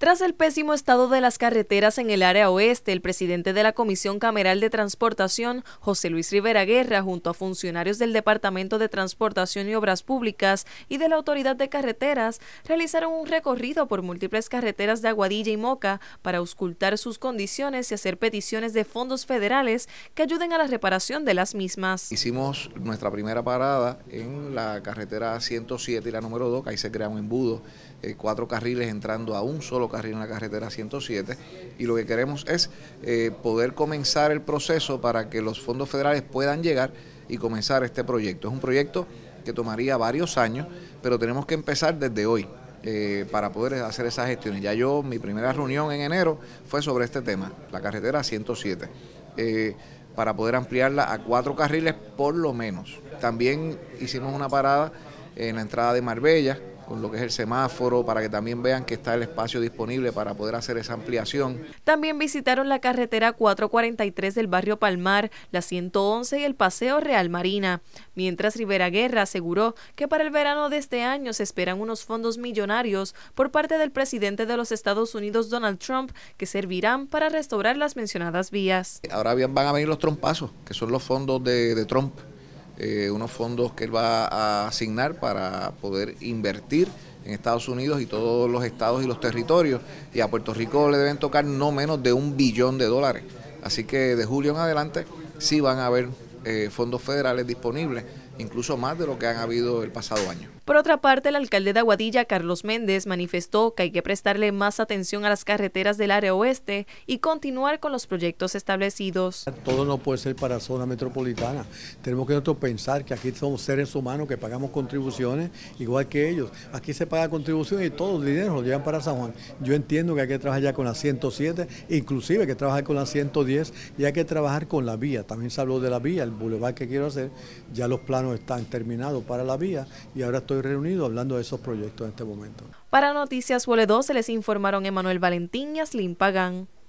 Tras el pésimo estado de las carreteras en el área oeste, el presidente de la Comisión Cameral de Transportación, José Luis Rivera Guerra, junto a funcionarios del Departamento de Transportación y Obras Públicas y de la Autoridad de Carreteras, realizaron un recorrido por múltiples carreteras de Aguadilla y Moca para auscultar sus condiciones y hacer peticiones de fondos federales que ayuden a la reparación de las mismas. Hicimos nuestra primera parada en la carretera 107 y la número 2, que ahí se crea un embudo, eh, cuatro carriles entrando a un solo carril en la carretera 107 y lo que queremos es eh, poder comenzar el proceso para que los fondos federales puedan llegar y comenzar este proyecto. Es un proyecto que tomaría varios años, pero tenemos que empezar desde hoy. Eh, para poder hacer esas gestiones. Ya yo, mi primera reunión en enero fue sobre este tema, la carretera 107, eh, para poder ampliarla a cuatro carriles por lo menos. También hicimos una parada en la entrada de Marbella, con lo que es el semáforo, para que también vean que está el espacio disponible para poder hacer esa ampliación. También visitaron la carretera 443 del barrio Palmar, la 111 y el Paseo Real Marina, mientras Rivera Guerra aseguró que para el verano de este año se esperan unos fondos millonarios por parte del presidente de los Estados Unidos, Donald Trump, que servirán para restaurar las mencionadas vías. Ahora bien van a venir los trompazos, que son los fondos de, de Trump eh, unos fondos que él va a asignar para poder invertir en Estados Unidos y todos los estados y los territorios. Y a Puerto Rico le deben tocar no menos de un billón de dólares. Así que de julio en adelante sí van a haber eh, fondos federales disponibles incluso más de lo que han habido el pasado año. Por otra parte, el alcalde de Aguadilla, Carlos Méndez, manifestó que hay que prestarle más atención a las carreteras del área oeste y continuar con los proyectos establecidos. Todo no puede ser para zona metropolitana. Tenemos que nosotros pensar que aquí somos seres humanos que pagamos contribuciones igual que ellos. Aquí se paga contribución y todos los dineros lo llevan para San Juan. Yo entiendo que hay que trabajar ya con la 107, inclusive hay que trabajar con la 110 y hay que trabajar con la vía. También se habló de la vía, el bulevar que quiero hacer, ya los planos están terminados para la vía y ahora estoy reunido hablando de esos proyectos en este momento. Para Noticias vole 2 se les informaron Emanuel Valentín y Aslin Pagán.